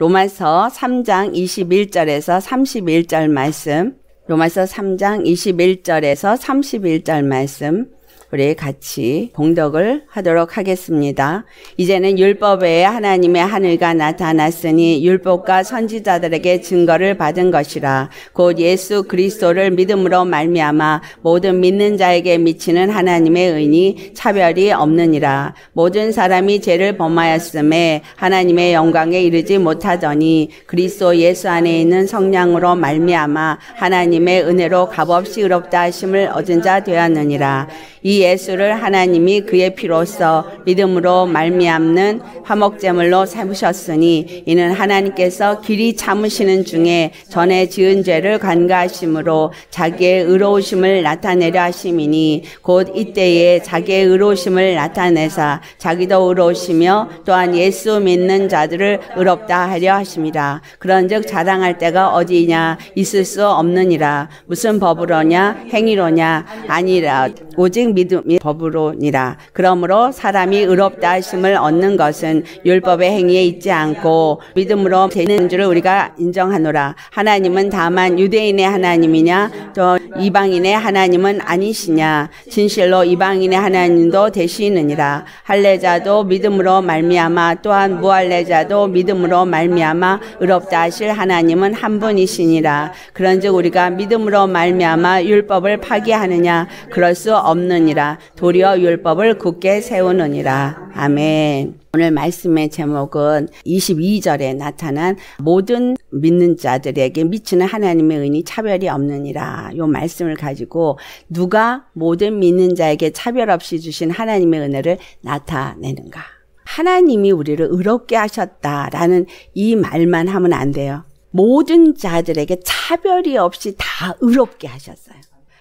로마서 3장 21절에서 31절 말씀, 로마서 3장 21절에서 31절 말씀, 우리 같이 봉덕을 하도록 하겠습니다. 이제는 율법에 하나님의 하늘과 나타났으니 율법과 선지자들에게 증거를 받은 것이라 곧 예수 그리스도를 믿음으로 말미암아 모든 믿는 자에게 미치는 하나님의 의니 차별이 없느니라 모든 사람이 죄를 범하였음에 하나님의 영광에 이르지 못하더니 그리스도 예수 안에 있는 성량으로 말미암아 하나님의 은혜로 값없이 의롭다 하심을 얻은 자 되었느니라 이 예수를 하나님이 그의 피로써 믿음으로 말미암는 화목제물로 삼으셨으니 이는 하나님께서 길이 참으시는 중에 전에 지은 죄를 간과하심으로 자기의 의로우심을 나타내려 하심이니 곧 이때에 자기의 의로우심을 나타내사 자기도 의로우시며 또한 예수 믿는 자들을 의롭다 하려 하심이라 그런즉 자랑할 때가 어디냐 있을 수 없느니라 무슨 법으로냐 행위로냐 아니라 오직 믿 믿음이 법으로니라. 그러므로 사람이 의롭다 하심을 얻는 것은 율법의 행위에 있지 않고 믿음으로 되는 줄 우리가 인정하노라. 하나님은 다만 유대인의 하나님이냐 저 이방인의 하나님은 아니시냐. 진실로 이방인의 하나님도 되시느니라. 할례자도 믿음으로 말미암아 또한 무할례자도 믿음으로 말미암아 의롭다 하실 하나님은 한 분이시니라. 그런즉 우리가 믿음으로 말미암아 율법을 파괴하느냐 그럴 수 없느니라. 아니라 도리어 율법을 굳게 세우느니라. 아멘. 오늘 말씀의 제목은 22절에 나타난 모든 믿는 자들에게 미치는 하나님의 은이 차별이 없느니라. 요 말씀을 가지고 누가 모든 믿는 자에게 차별 없이 주신 하나님의 은혜를 나타내는가. 하나님이 우리를 의롭게 하셨다라는 이 말만 하면 안 돼요. 모든 자들에게 차별이 없이 다 의롭게 하셨어요.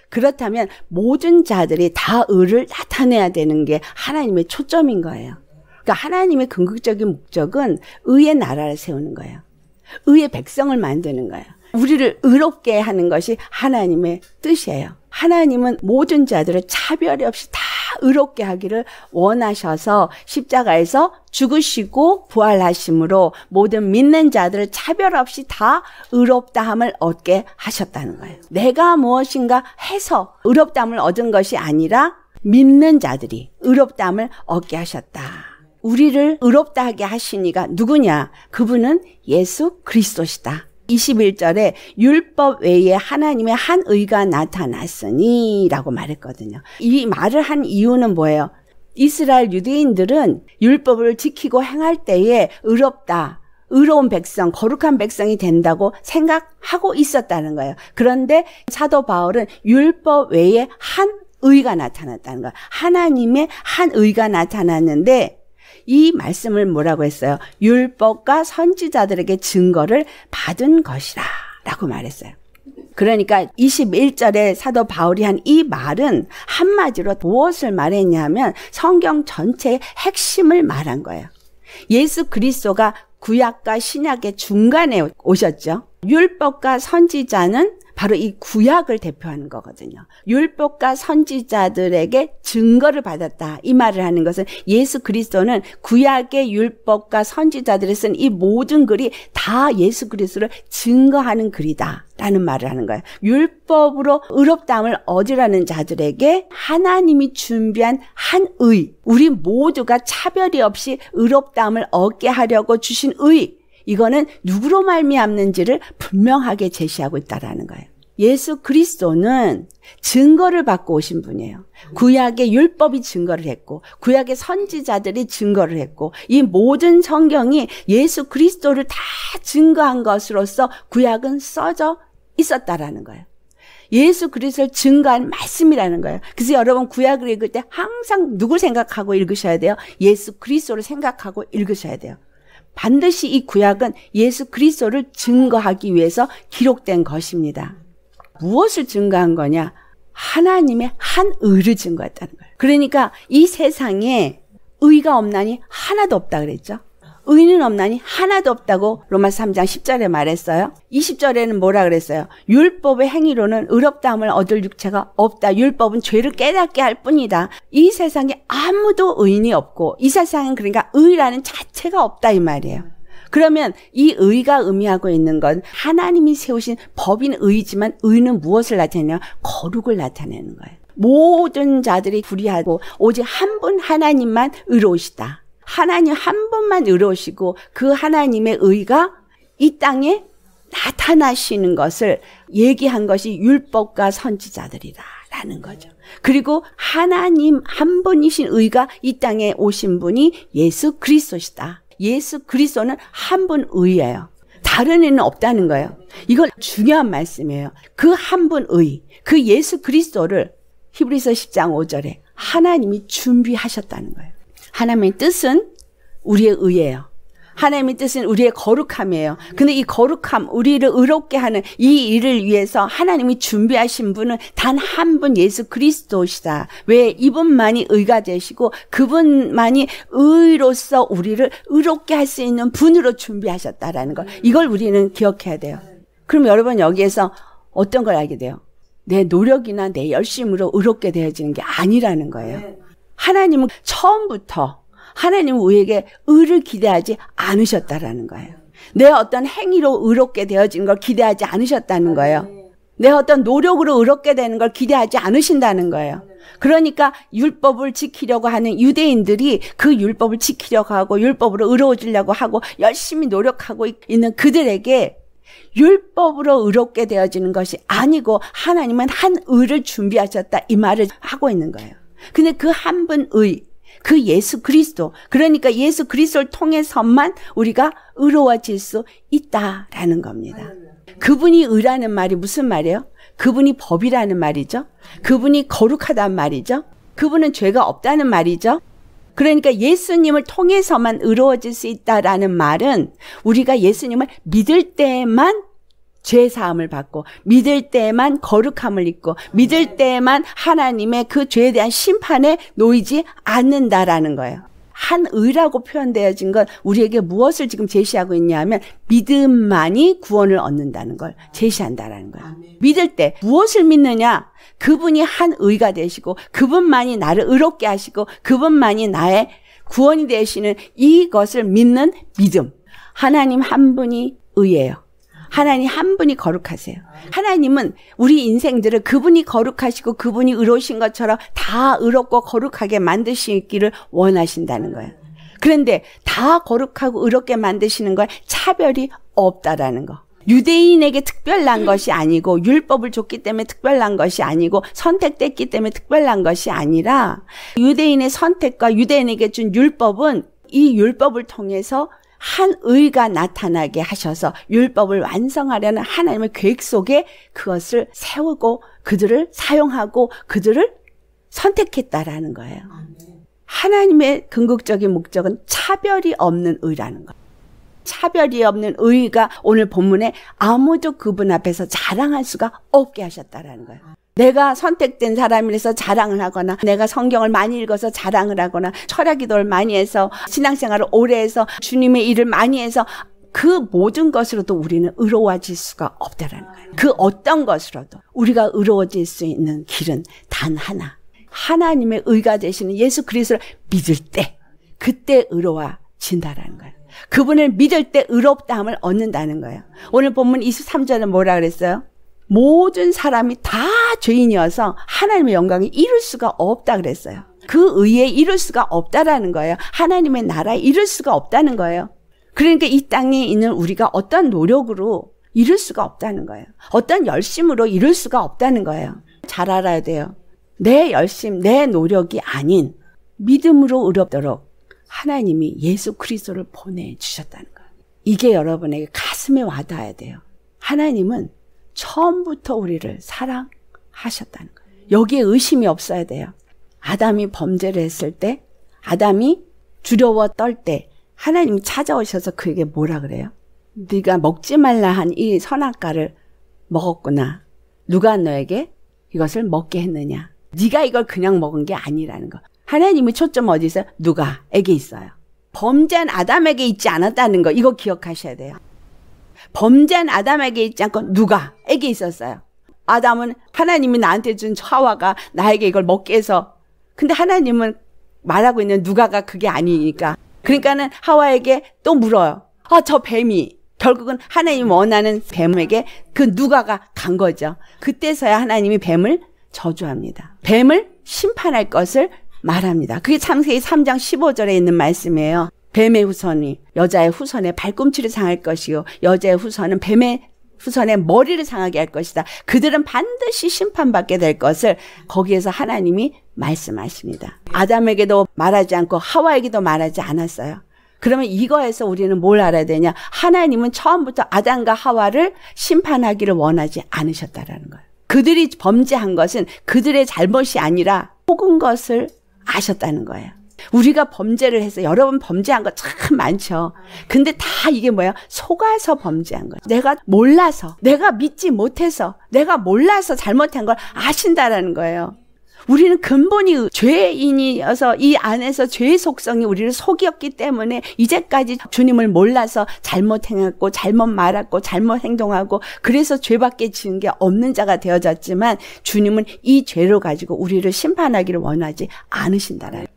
그렇다면 모든 자들이 다 의를 나타내야 되는 게 하나님의 초점인 거예요. 그러니까 하나님의 궁극적인 목적은 의의 나라를 세우는 거예요. 의의 백성을 만드는 거예요. 우리를 의롭게 하는 것이 하나님의 뜻이에요. 하나님은 모든 자들을 차별이 없이 다 의롭게 하기를 원하셔서 십자가에서 죽으시고 부활하심으로 모든 믿는 자들을 차별 없이 다 의롭다함을 얻게 하셨다는 거예요. 내가 무엇인가 해서 의롭다함을 얻은 것이 아니라 믿는 자들이 의롭다함을 얻게 하셨다. 우리를 의롭다 하게 하시니가 누구냐? 그분은 예수 그리스도시다. 21절에 율법 외에 하나님의 한 의가 나타났으니라고 말했거든요. 이 말을 한 이유는 뭐예요? 이스라엘 유대인들은 율법을 지키고 행할 때에 의롭다. 의로운 백성, 거룩한 백성이 된다고 생각하고 있었다는 거예요. 그런데 사도 바울은 율법 외에 한 의가 나타났다는 거예요. 하나님의 한 의가 나타났는데 이 말씀을 뭐라고 했어요? 율법과 선지자들에게 증거를 받은 것이라 라고 말했어요. 그러니까 21절에 사도 바울이 한 이 말은 한마디로 무엇을 말했냐면 성경 전체의 핵심을 말한 거예요. 예수 그리스도가 구약과 신약의 중간에 오셨죠. 율법과 선지자는 바로 이 구약을 대표하는 거거든요. 율법과 선지자들에게 증거를 받았다. 이 말을 하는 것은 예수 그리스도는 구약의 율법과 선지자들에쓴 이 모든 글이 다 예수 그리스도를 증거하는 글이다. 라는 말을 하는 거예요. 율법으로 의롭다함을 얻으라는 자들에게 하나님이 준비한 한 의, 우리 모두가 차별이 없이 의롭다함을 얻게 하려고 주신 의, 이거는 누구로 말미암는지를 분명하게 제시하고 있다라는 거예요. 예수 그리스도는 증거를 받고 오신 분이에요. 구약의 율법이 증거를 했고 구약의 선지자들이 증거를 했고 이 모든 성경이 예수 그리스도를 다 증거한 것으로서 구약은 써져 있었다라는 거예요. 예수 그리스도를 증거한 말씀이라는 거예요. 그래서 여러분 구약을 읽을 때 항상 누굴 생각하고 읽으셔야 돼요? 예수 그리스도를 생각하고 읽으셔야 돼요. 반드시 이 구약은 예수 그리스도를 증거하기 위해서 기록된 것입니다. 무엇을 증거한 거냐? 하나님의 한 의를 증거했다는 거예요. 그러니까 이 세상에 의가 없나니 하나도 없다 그랬죠. 의인은 없나니 하나도 없다고 로마서 3장 10절에 말했어요. 20절에는 뭐라 그랬어요? 율법의 행위로는 의롭다함을 얻을 육체가 없다. 율법은 죄를 깨닫게 할 뿐이다. 이 세상에 아무도 의인이 없고 이 세상은 그러니까 의라는 자체가 없다 이 말이에요. 그러면 이 의가 의미하고 있는 건 하나님이 세우신 법인 의지만 의는 무엇을 나타내냐? 거룩을 나타내는 거예요. 모든 자들이 불의하고 오직 한 분 하나님만 의로우시다. 하나님 한 번만 의로우시고 그 하나님의 의가 이 땅에 나타나시는 것을 얘기한 것이 율법과 선지자들이다라는 거죠. 그리고 하나님 한 분이신 의가 이 땅에 오신 분이 예수 그리스도시다. 예수 그리스도는 한 분 의예요. 다른 애는 없다는 거예요. 이건 중요한 말씀이에요. 그 한 분 의, 그 예수 그리스도를 히브리서 10장 5절에 하나님이 준비하셨다는 거예요. 하나님의 뜻은 우리의 의예요. 하나님의 뜻은 우리의 거룩함이에요. 근데 이 거룩함, 우리를 의롭게 하는 이 일을 위해서 하나님이 준비하신 분은 단 한 분 예수 그리스도시다. 왜 이분만이 의가 되시고 그분만이 의로서 우리를 의롭게 할 수 있는 분으로 준비하셨다라는 걸 이걸 우리는 기억해야 돼요. 그럼 여러분 여기에서 어떤 걸 알게 돼요? 내 노력이나 내 열심으로 의롭게 되어지는 게 아니라는 거예요. 네. 하나님은 처음부터 하나님은 우리에게 의를 기대하지 않으셨다라는 거예요. 내 어떤 행위로 의롭게 되어진 걸 기대하지 않으셨다는 거예요. 내 어떤 노력으로 의롭게 되는 걸 기대하지 않으신다는 거예요. 그러니까 율법을 지키려고 하는 유대인들이 그 율법을 지키려고 하고 율법으로 의로워지려고 하고 열심히 노력하고 있는 그들에게 율법으로 의롭게 되어지는 것이 아니고 하나님은 한 의를 준비하셨다 이 말을 하고 있는 거예요. 근데 그 한 분의 그 예수 그리스도 그러니까 예수 그리스도를 통해서만 우리가 의로워질 수 있다라는 겁니다. 그분이 의라는 말이 무슨 말이에요? 그분이 법이라는 말이죠. 그분이 거룩하다는 말이죠. 그분은 죄가 없다는 말이죠. 그러니까 예수님을 통해서만 의로워질 수 있다라는 말은 우리가 예수님을 믿을 때만 죄 사함을 받고 믿을 때에만 거룩함을 입고 믿을 때에만 하나님의 그 죄에 대한 심판에 놓이지 않는다라는 거예요. 한 의라고 표현되어진 건 우리에게 무엇을 지금 제시하고 있냐면 믿음만이 구원을 얻는다는 걸 제시한다라는 거예요. 믿을 때 무엇을 믿느냐? 그분이 한 의가 되시고 그분만이 나를 의롭게 하시고 그분만이 나의 구원이 되시는 이것을 믿는 믿음. 하나님 한 분이 의예요. 하나님 한 분이 거룩하세요. 하나님은 우리 인생들을 그분이 거룩하시고 그분이 의로우신 것처럼 다 의롭고 거룩하게 만드시기를 원하신다는 거예요. 그런데 다 거룩하고 의롭게 만드시는 건 차별이 없다라는 거. 유대인에게 특별난 것이 아니고 율법을 줬기 때문에 특별난 것이 아니고 선택됐기 때문에 특별난 것이 아니라 유대인의 선택과 유대인에게 준 율법은 이 율법을 통해서 한 의가 나타나게 하셔서 율법을 완성하려는 하나님의 계획 속에 그것을 세우고 그들을 사용하고 그들을 선택했다라는 거예요. 하나님의 궁극적인 목적은 차별이 없는 의라는 거예요. 차별이 없는 의가 오늘 본문에 아무도 그분 앞에서 자랑할 수가 없게 하셨다라는 거예요. 내가 선택된 사람이라서 자랑을 하거나 내가 성경을 많이 읽어서 자랑을 하거나 철학 기도를 많이 해서 신앙생활을 오래 해서 주님의 일을 많이 해서 그 모든 것으로도 우리는 의로워질 수가 없다라는 거예요. 그 어떤 것으로도 우리가 의로워질 수 있는 길은 단 하나. 하나님의 의가 되시는 예수 그리스도를 믿을 때 그때 의로워진다라는 거예요. 그분을 믿을 때 의롭다함을 얻는다는 거예요. 오늘 본문 23절은 뭐라 그랬어요? 모든 사람이 다 죄인이어서 하나님의 영광을 이룰 수가 없다 그랬어요. 그 의에 이룰 수가 없다라는 거예요. 하나님의 나라에 이룰 수가 없다는 거예요. 그러니까 이 땅에 있는 우리가 어떤 노력으로 이룰 수가 없다는 거예요. 어떤 열심으로 이룰 수가 없다는 거예요. 잘 알아야 돼요. 내 열심, 내 노력이 아닌 믿음으로 의롭도록 하나님이 예수 그리스도를 보내주셨다는 거예요. 이게 여러분에게 가슴에 와닿아야 돼요. 하나님은 처음부터 우리를 사랑하셨다는 거예요. 여기에 의심이 없어야 돼요. 아담이 범죄를 했을 때, 아담이 두려워 떨 때, 하나님이 찾아오셔서 그에게 뭐라 그래요? 네가 먹지 말라 한 이 선악과를 먹었구나. 누가 너에게 이것을 먹게 했느냐? 네가 이걸 그냥 먹은 게 아니라는 거. 하나님의 초점 어디 있어요? 누가에게 있어요. 범죄한 아담에게 있지 않았다는 거. 이거 기억하셔야 돼요. 범죄한 아담에게 있지 않고 누가 애기 있었어요. 아담은 하나님이 나한테 준 하와가 나에게 이걸 먹게 해서 근데 하나님은 말하고 있는 누가가 그게 아니니까 그러니까는 하와에게 또 물어요. 아 저 뱀이 결국은 하나님 원하는 뱀에게 그 누가가 간 거죠. 그때서야 하나님이 뱀을 저주합니다. 뱀을 심판할 것을 말합니다. 그게 창세기 3장 15절에 있는 말씀이에요. 뱀의 후손이 여자의 후손의 발꿈치를 상할 것이요 여자의 후손은 뱀의 후손의 머리를 상하게 할 것이다. 그들은 반드시 심판받게 될 것을 거기에서 하나님이 말씀하십니다. 아담에게도 말하지 않고 하와에게도 말하지 않았어요. 그러면 이거에서 우리는 뭘 알아야 되냐? 하나님은 처음부터 아담과 하와를 심판하기를 원하지 않으셨다라는 거예요. 그들이 범죄한 것은 그들의 잘못이 아니라 속은 것을 아셨다는 거예요. 우리가 범죄를 해서 여러 번 범죄한 거 참 많죠. 근데 다 이게 뭐야? 속아서 범죄한 거 내가 몰라서, 내가 믿지 못해서, 내가 몰라서 잘못한 걸 아신다라는 거예요. 우리는 근본이 죄인이어서 이 안에서 죄의 속성이 우리를 속이었기 때문에 이제까지 주님을 몰라서 잘못 행했고 잘못 말했고 잘못 행동하고 그래서 죄밖에 지은 게 없는 자가 되어졌지만 주님은 이 죄로 가지고 우리를 심판하기를 원하지 않으신다라는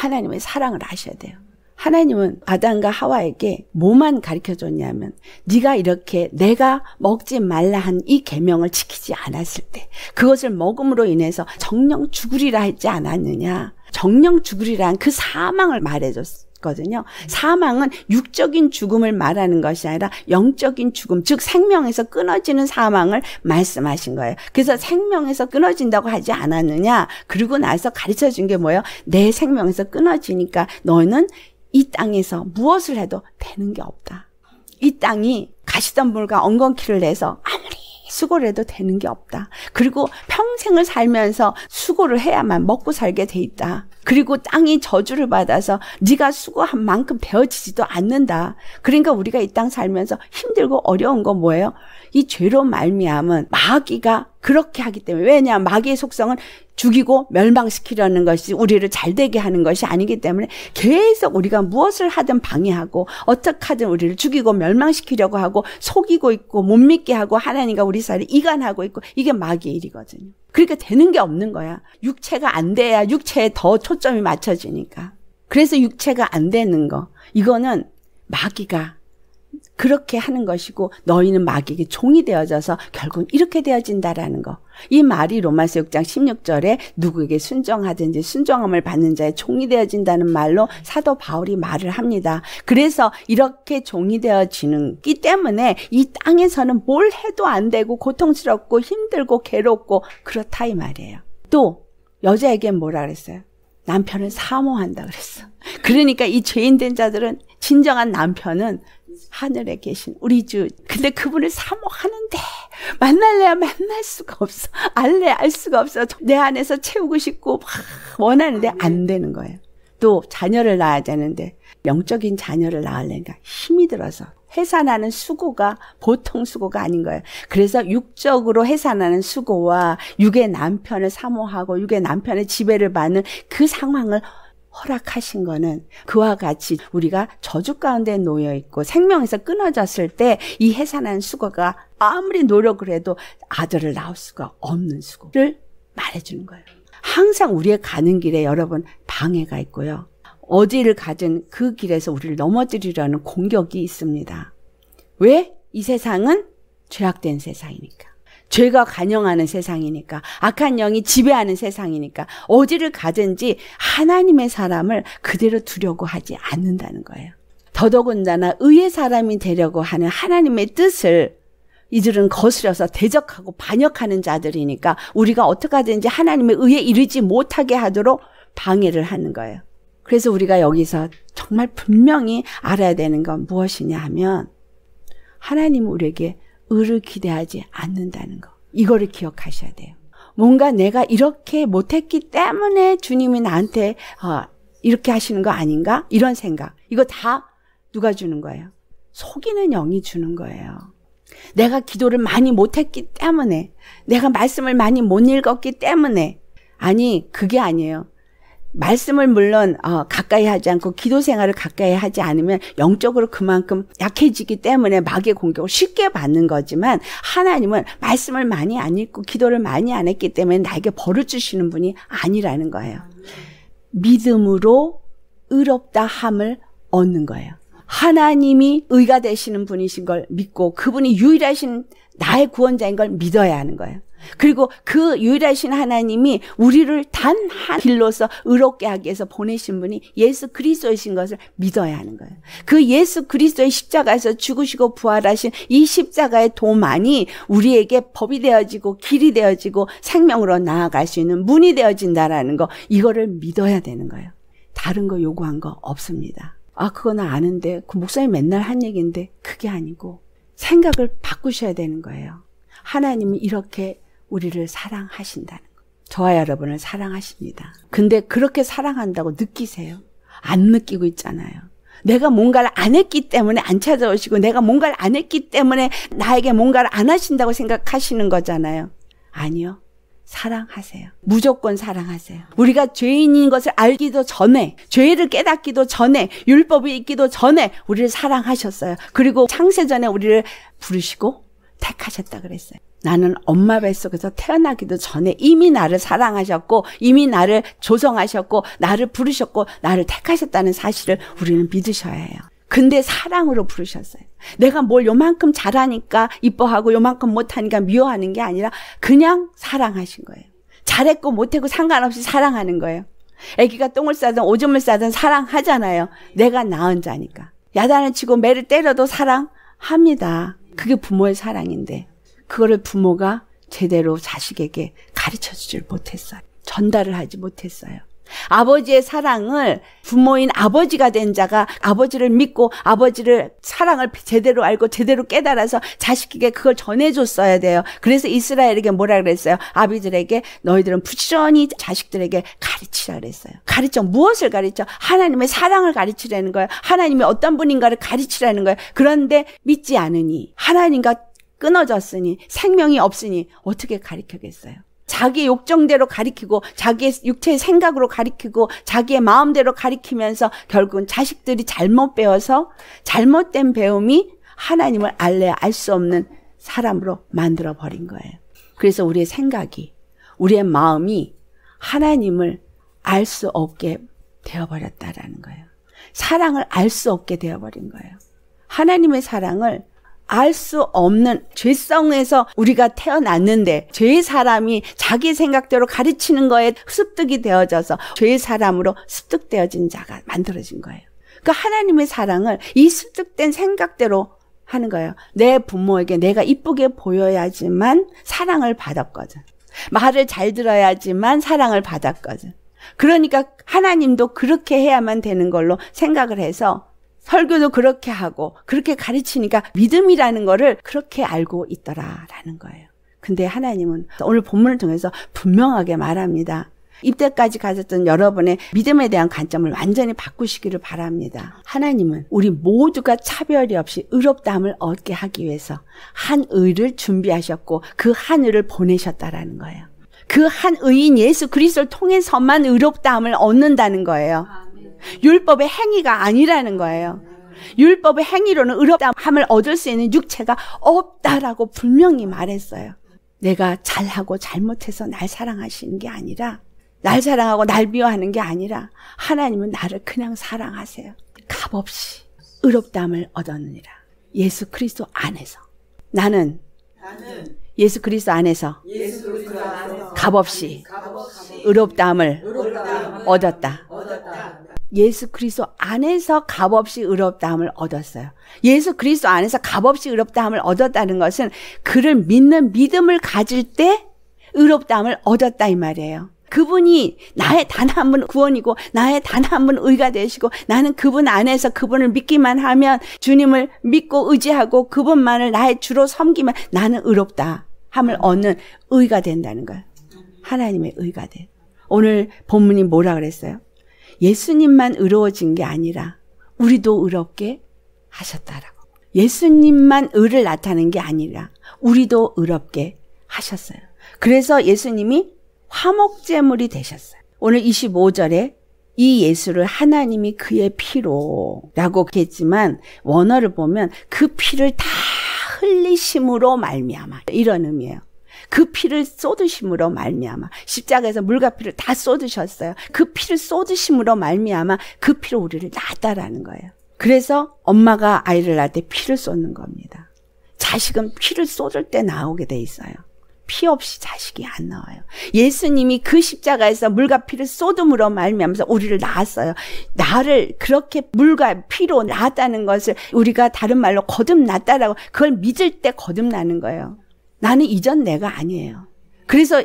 하나님의 사랑을 아셔야 돼요. 하나님은 아담과 하와에게 뭐만 가르쳐 줬냐면 네가 이렇게 내가 먹지 말라 한 이 계명을 지키지 않았을 때 그것을 먹음으로 인해서 정령 죽으리라 했지 않았느냐. 정령 죽으리라 한그 사망을 말해 줬어. 거든요. 사망은 육적인 죽음을 말하는 것이 아니라 영적인 죽음, 즉 생명에서 끊어지는 사망을 말씀하신 거예요. 그래서 생명에서 끊어진다고 하지 않았느냐? 그리고 나서 가르쳐 준 게 뭐예요? 내 생명에서 끊어지니까 너는 이 땅에서 무엇을 해도 되는 게 없다. 이 땅이 가시덤불과 엉겅퀴를 내서 아무 수고를 해도 되는 게 없다. 그리고 평생을 살면서 수고를 해야만 먹고 살게 돼 있다. 그리고 땅이 저주를 받아서 네가 수고한 만큼 베어지지도 않는다. 그러니까 우리가 이 땅 살면서 힘들고 어려운 건 뭐예요? 이 죄로 말미암은 마귀가 그렇게 하기 때문에 왜냐 마귀의 속성은 죽이고 멸망시키려는 것이 우리를 잘 되게 하는 것이 아니기 때문에 계속 우리가 무엇을 하든 방해하고 어떻게 하든 우리를 죽이고 멸망시키려고 하고 속이고 있고 못 믿게 하고 하나님과 우리 사이를 이간하고 있고 이게 마귀의 일이거든요. 그러니까 되는 게 없는 거야. 육체가 안 돼야 육체에 더 초점이 맞춰지니까. 그래서 육체가 안 되는 거 이거는 마귀가 그렇게 하는 것이고 너희는 마귀에게 종이 되어져서 결국은 이렇게 되어진다라는 거. 이 말이 로마서 6장 16절에 누구에게 순종하든지 순종함을 받는 자의 종이 되어진다는 말로 사도 바울이 말을 합니다. 그래서 이렇게 종이 되어지는기 때문에 이 땅에서는 뭘 해도 안 되고 고통스럽고 힘들고 괴롭고 그렇다 이 말이에요. 또여자에게 뭐라 그랬어요? 남편을 사모한다 그랬어. 그러니까 이 죄인 된 자들은 진정한 남편은 하늘에 계신 우리 주. 근데 그분을 사모하는데 만날래야 만날 수가 없어. 알래 알 수가 없어. 내 안에서 채우고 싶고 막 원하는데 안 되는 거예요. 또 자녀를 낳아야 되는데 영적인 자녀를 낳으려니까 힘이 들어서 해산하는 수고가 보통 수고가 아닌 거예요. 그래서 육적으로 해산하는 수고와 육의 남편을 사모하고 육의 남편의 지배를 받는 그 상황을 허락하신 거는 그와 같이 우리가 저주 가운데 놓여 있고 생명에서 끊어졌을 때 이 해산한 수거가 아무리 노력을 해도 아들을 낳을 수가 없는 수거를 말해주는 거예요. 항상 우리의 가는 길에 여러분 방해가 있고요. 어디를 가든 그 길에서 우리를 넘어뜨리려는 공격이 있습니다. 왜? 이 세상은 죄악된 세상이니까. 죄가 관영하는 세상이니까 악한 영이 지배하는 세상이니까 어디를 가든지 하나님의 사람을 그대로 두려고 하지 않는다는 거예요. 더더군다나 의의 사람이 되려고 하는 하나님의 뜻을 이들은 거스려서 대적하고 반역하는 자들이니까 우리가 어떻게 든지 하나님의 의에 이르지 못하게 하도록 방해를 하는 거예요. 그래서 우리가 여기서 정말 분명히 알아야 되는 건 무엇이냐 하면 하나님 우리에게 의를 기대하지 않는다는 거. 이거를 기억하셔야 돼요. 뭔가 내가 이렇게 못했기 때문에 주님이 나한테 어, 이렇게 하시는 거 아닌가? 이런 생각. 이거 다 누가 주는 거예요? 속이는 영이 주는 거예요. 내가 기도를 많이 못했기 때문에, 내가 말씀을 많이 못 읽었기 때문에. 아니, 그게 아니에요. 말씀을 물론 어, 가까이 하지 않고 기도 생활을 가까이 하지 않으면 영적으로 그만큼 약해지기 때문에 마귀의 공격을 쉽게 받는 거지만 하나님은 말씀을 많이 안 읽고 기도를 많이 안 했기 때문에 나에게 벌을 주시는 분이 아니라는 거예요. 믿음으로 의롭다 함을 얻는 거예요. 하나님이 의가 되시는 분이신 걸 믿고 그분이 유일하신 나의 구원자인 걸 믿어야 하는 거예요. 그리고 그 유일하신 하나님이 우리를 단 한 길로서 의롭게 하기 위해서 보내신 분이 예수 그리스도이신 것을 믿어야 하는 거예요. 그 예수 그리스도의 십자가에서 죽으시고 부활하신 이 십자가의 도만이 우리에게 법이 되어지고 길이 되어지고 생명으로 나아갈 수 있는 문이 되어진다라는 거 이거를 믿어야 되는 거예요. 다른 거 요구한 거 없습니다. 아 그거는 아는데 그 목사님 맨날 한 얘기인데 그게 아니고 생각을 바꾸셔야 되는 거예요. 하나님은 이렇게 우리를 사랑하신다는 거. 저와 여러분을 사랑하십니다. 근데 그렇게 사랑한다고 느끼세요? 안 느끼고 있잖아요. 내가 뭔가를 안 했기 때문에 안 찾아오시고 내가 뭔가를 안 했기 때문에 나에게 뭔가를 안 하신다고 생각하시는 거잖아요. 아니요. 사랑하세요. 무조건 사랑하세요. 우리가 죄인인 것을 알기도 전에, 죄를 깨닫기도 전에, 율법이 있기도 전에 우리를 사랑하셨어요. 그리고 창세전에 우리를 부르시고 택하셨다 그랬어요. 나는 엄마 뱃속에서 태어나기도 전에 이미 나를 사랑하셨고 이미 나를 조성하셨고 나를 부르셨고 나를 택하셨다는 사실을 우리는 믿으셔야 해요. 근데 사랑으로 부르셨어요. 내가 뭘 요만큼 잘하니까 이뻐하고 요만큼 못하니까 미워하는 게 아니라 그냥 사랑하신 거예요. 잘했고 못했고 상관없이 사랑하는 거예요. 애기가 똥을 싸든 오줌을 싸든 사랑하잖아요. 내가 낳은 자니까. 야단을 치고 매를 때려도 사랑합니다. 그게 부모의 사랑인데. 그거를 부모가 제대로 자식에게 가르쳐 주질 못했어요. 전달을 하지 못했어요. 아버지의 사랑을 부모인 아버지가 된 자가 아버지를 믿고 아버지를 사랑을 제대로 알고 제대로 깨달아서 자식에게 그걸 전해줬어야 돼요. 그래서 이스라엘에게 뭐라 그랬어요? 아비들에게 너희들은 부지런히 자식들에게 가르치라 그랬어요. 가르쳐 무엇을 가르쳐? 하나님의 사랑을 가르치라는 거예요. 하나님이 어떤 분인가를 가르치라는 거예요. 그런데 믿지 않으니 하나님과 끊어졌으니 생명이 없으니 어떻게 가르쳐겠어요? 자기 욕정대로 가리키고 자기의 육체의 생각으로 가리키고 자기의 마음대로 가리키면서 결국은 자식들이 잘못 배워서 잘못된 배움이 하나님을 알래알수 없는 사람으로 만들어 버린 거예요. 그래서 우리의 생각이 우리의 마음이 하나님을 알 수 없게 되어 버렸다라는 거예요. 사랑을 알 수 없게 되어 버린 거예요. 하나님의 사랑을 알수 없는 죄성에서 우리가 태어났는데 죄 사람이 자기 생각대로 가르치는 거에 습득이 되어져서 죄 사람으로 습득되어진 자가 만들어진 거예요. 그 하나님의 사랑을 이 습득된 생각대로 하는 거예요. 내 부모에게 내가 이쁘게 보여야지만 사랑을 받았거든. 말을 잘 들어야지만 사랑을 받았거든. 그러니까 하나님도 그렇게 해야만 되는 걸로 생각을 해서 설교도 그렇게 하고 그렇게 가르치니까 믿음이라는 거를 그렇게 알고 있더라라는 거예요. 근데 하나님은 오늘 본문을 통해서 분명하게 말합니다. 입대까지 가졌던 여러분의 믿음에 대한 관점을 완전히 바꾸시기를 바랍니다. 하나님은 우리 모두가 차별이 없이 의롭다함을 얻게 하기 위해서 한 의를 준비하셨고 그 한 의를 보내셨다라는 거예요. 그 한 의인 예수 그리스도를 통해서만 의롭다함을 얻는다는 거예요. 율법의 행위가 아니라는 거예요. 율법의 행위로는 의롭다함을 얻을 수 있는 육체가 없다라고 분명히 말했어요. 내가 잘하고 잘못해서 날 사랑하시는 게 아니라 날 사랑하고 날 미워하는 게 아니라 하나님은 나를 그냥 사랑하세요. 값없이 의롭다함을 얻었느니라. 예수 그리스도 안에서 나는, 나는 예수 그리스도 안에서, 안에서 값없이 의롭다함을 얻었다. 얻었다. 예수 그리스도 안에서 값없이 의롭다함을 얻었어요. 예수 그리스도 안에서 값없이 의롭다함을 얻었다는 것은 그를 믿는 믿음을 가질 때 의롭다함을 얻었다 이 말이에요. 그분이 나의 단 한 분 구원이고 나의 단 한 분 의가 되시고 나는 그분 안에서 그분을 믿기만 하면 주님을 믿고 의지하고 그분만을 나의 주로 섬기면 나는 의롭다 함을 얻는 의가 된다는 거예요. 하나님의 의가 돼. 오늘 본문이 뭐라 그랬어요? 예수님만 의로워진 게 아니라 우리도 의롭게 하셨다라고. 예수님만 의를 나타낸 게 아니라 우리도 의롭게 하셨어요. 그래서 예수님이 화목제물이 되셨어요. 오늘 25절에 이 예수를 하나님이 그의 피로 라고 했지만 원어를 보면 그 피를 다 흘리심으로 말미암아 이런 의미예요. 그 피를 쏟으심으로 말미암아 십자가에서 물과 피를 다 쏟으셨어요. 그 피를 쏟으심으로 말미암아 그 피로 우리를 낳았다라는 거예요. 그래서 엄마가 아이를 낳을 때 피를 쏟는 겁니다. 자식은 피를 쏟을 때 나오게 돼 있어요. 피 없이 자식이 안 나와요. 예수님이 그 십자가에서 물과 피를 쏟음으로 말미암아서 우리를 낳았어요. 나를 그렇게 물과 피로 낳았다는 것을 우리가 다른 말로 거듭났다라고 그걸 믿을 때 거듭나는 거예요. 나는 이전 내가 아니에요. 그래서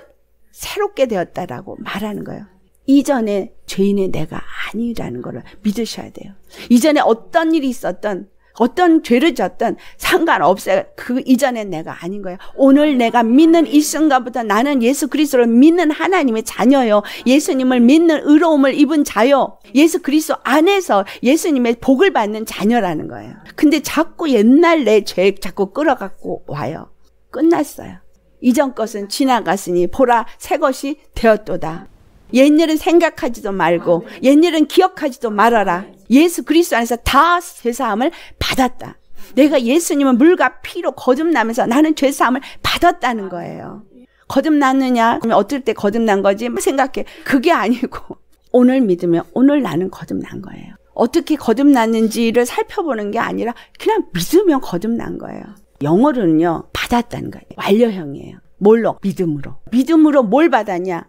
새롭게 되었다라고 말하는 거예요. 이전에 죄인의 내가 아니라는 걸 믿으셔야 돼요. 이전에 어떤 일이 있었던 어떤 죄를 졌던 상관없어요. 그 이전에 내가 아닌 거예요. 오늘 내가 믿는 이 순간부터 나는 예수 그리스도를 믿는 하나님의 자녀요. 예수님을 믿는 의로움을 입은 자요. 예수 그리스도 안에서 예수님의 복을 받는 자녀라는 거예요. 근데 자꾸 옛날 내죄 자꾸 끌어갖고 와요. 끝났어요. 이전 것은 지나갔으니 보라 새 것이 되었도다. 옛일은 생각하지도 말고 옛일은 기억하지도 말아라. 예수 그리스도 안에서 다 죄사함을 받았다. 내가 예수님은 물과 피로 거듭나면서 나는 죄사함을 받았다는 거예요. 거듭났느냐? 그러면 어떨 때 거듭난 거지? 뭐 생각해. 그게 아니고 오늘 믿으면 오늘 나는 거듭난 거예요. 어떻게 거듭났는지를 살펴보는 게 아니라 그냥 믿으면 거듭난 거예요. 영어로는요, 받았다는 거예요. 완료형이에요. 뭘로? 믿음으로. 믿음으로 뭘 받았냐?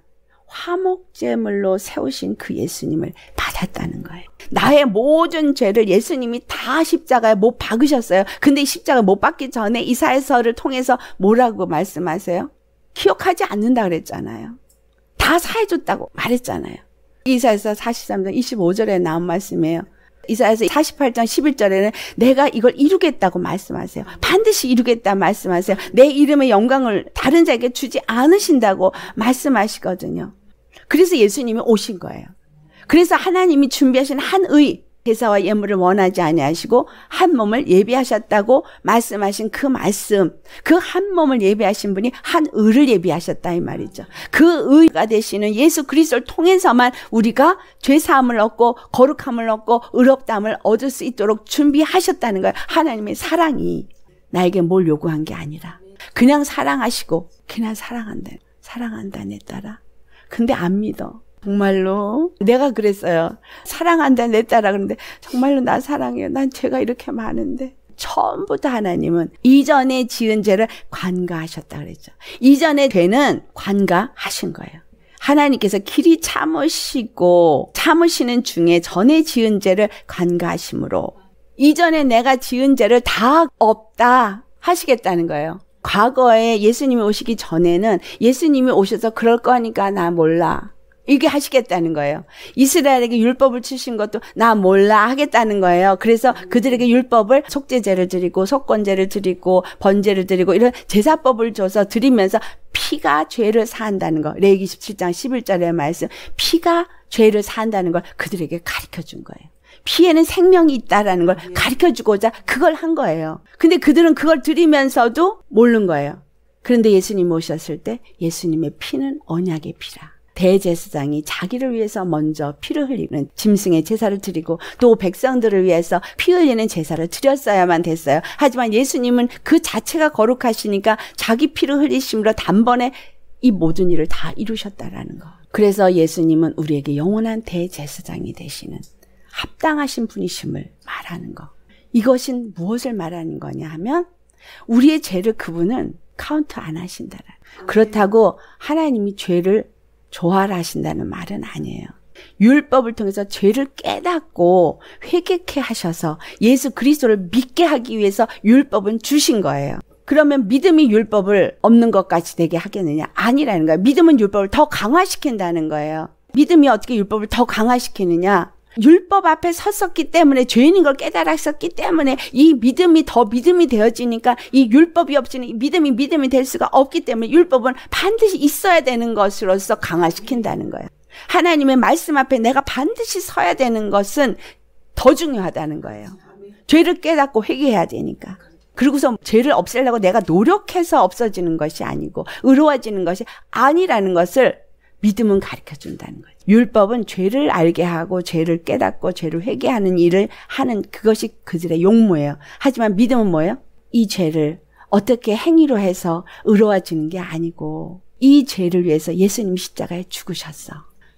화목제물로 세우신 그 예수님을 받았다는 거예요. 나의 모든 죄를 예수님이 다 십자가에 못 박으셨어요. 근데 십자가 못 박기 전에 이사에서를 통해서 뭐라고 말씀하세요? 기억하지 않는다 그랬잖아요. 다 사해줬다고 말했잖아요. 이사에서 43장 25절에 나온 말씀이에요. 이사에서 48장 11절에는 내가 이걸 이루겠다고 말씀하세요. 반드시 이루겠다 말씀하세요. 내 이름의 영광을 다른 자에게 주지 않으신다고 말씀하시거든요. 그래서 예수님이 오신 거예요. 그래서 하나님이 준비하신 한의 대사와 예물을 원하지 아니하시고 한 몸을 예비하셨다고 말씀하신 그 말씀 그 한 몸을 예비하신 분이 한 의를 예비하셨다 이 말이죠. 그 의가 되시는 예수 그리스도를 통해서만 우리가 죄 사함을 얻고 거룩함을 얻고 의롭다함을 얻을 수 있도록 준비하셨다는 거예요. 하나님의 사랑이 나에게 뭘 요구한 게 아니라 그냥 사랑하시고 그냥 사랑한다. 사랑한다 내 따라. 근데 안 믿어. 정말로 내가 그랬어요. 사랑한다 내 딸아 그런데 정말로 나 사랑해요. 난 죄가 이렇게 많은데 전부 다 하나님은 이전에 지은 죄를 관가하셨다 그랬죠. 이전의 죄는 관가하신 거예요. 하나님께서 길이 참으시고 참으시는 중에 전에 지은 죄를 관가하심으로 이전에 내가 지은 죄를 다 없다 하시겠다는 거예요. 과거에 예수님이 오시기 전에는 예수님이 오셔서 그럴 거니까 나 몰라. 이게 하시겠다는 거예요. 이스라엘에게 율법을 치신 것도 나 몰라 하겠다는 거예요. 그래서 음. 그들에게 율법을 속죄제를 드리고 속건제를 드리고 번제를 드리고 이런 제사법을 줘서 드리면서 피가 죄를 사한다는 거. 레기 27장 11절의 말씀. 피가 죄를 사한다는 걸 그들에게 가르쳐 준 거예요. 피에는 생명이 있다라는 걸 예. 가르쳐 주고자 그걸 한 거예요. 근데 그들은 그걸 드리면서도 모르는 거예요. 그런데 예수님 오셨을 때 예수님의 피는 언약의 피라. 대제사장이 자기를 위해서 먼저 피를 흘리는 짐승의 제사를 드리고 또 백성들을 위해서 피 흘리는 제사를 드렸어야만 됐어요. 하지만 예수님은 그 자체가 거룩하시니까 자기 피를 흘리심으로 단번에 이 모든 일을 다 이루셨다라는 거. 그래서 예수님은 우리에게 영원한 대제사장이 되시는 합당하신 분이심을 말하는 거. 이것은 무엇을 말하는 거냐 하면 우리의 죄를 그분은 카운트 안 하신다라. 아, 네. 그렇다고 하나님이 죄를 조화하신다는 말은 아니에요. 율법을 통해서 죄를 깨닫고 회개케 하셔서 예수 그리스도를 믿게 하기 위해서 율법은 주신 거예요. 그러면 믿음이 율법을 없는 것까지 되게 하겠느냐? 아니라는 거예요. 믿음은 율법을 더 강화시킨다는 거예요. 믿음이 어떻게 율법을 더 강화시키느냐? 율법 앞에 섰었기 때문에 죄인인 걸 깨달았었기 때문에 이 믿음이 더 믿음이 되어지니까 이 율법이 없으니 믿음이 믿음이 될 수가 없기 때문에 율법은 반드시 있어야 되는 것으로서 강화시킨다는 거예요. 하나님의 말씀 앞에 내가 반드시 서야 되는 것은 더 중요하다는 거예요. 죄를 깨닫고 회개해야 되니까. 그리고서 죄를 없애려고 내가 노력해서 없어지는 것이 아니고 의로워지는 것이 아니라는 것을 믿음은 가르쳐 준다는 거예요 율법은 죄를 알게 하고 죄를 깨닫고 죄를 회개하는 일을 하는 그것이 그들의 용모예요. 하지만 믿음은 뭐예요? 이 죄를 어떻게 행위로 해서 의로워지는 게 아니고 이 죄를 위해서 예수님 십자가에 죽으셨어.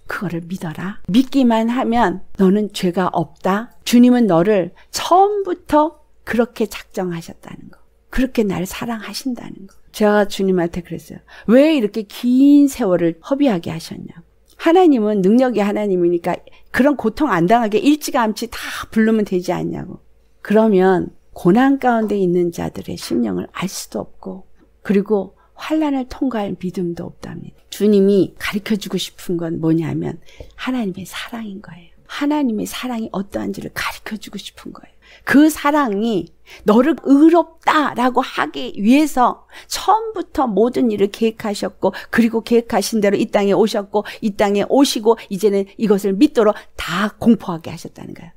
그거를 믿어라. 믿기만 하면 너는 죄가 없다. 주님은 너를 처음부터 그렇게 작정하셨다는 거. 그렇게 나를 사랑하신다는 거. 제가 주님한테 그랬어요. 왜 이렇게 긴 세월을 허비하게 하셨냐고. 하나님은 능력이 하나님이니까 그런 고통 안 당하게 일찌감치 다 부르면 되지 않냐고. 그러면 고난 가운데 있는 자들의 심령을 알 수도 없고 그리고 환란을 통과할 믿음도 없답니다. 주님이 가르쳐주고 싶은 건 뭐냐면 하나님의 사랑인 거예요. 하나님의 사랑이 어떠한지를 가르쳐주고 싶은 거예요. 그 사랑이 너를 의롭다라고 하기 위해서 처음부터 모든 일을 계획하셨고 그리고 계획하신 대로 이 땅에 오셨고 이 땅에 오시고 이제는 이것을 믿도록 다 공포하게 하셨다는 거예요.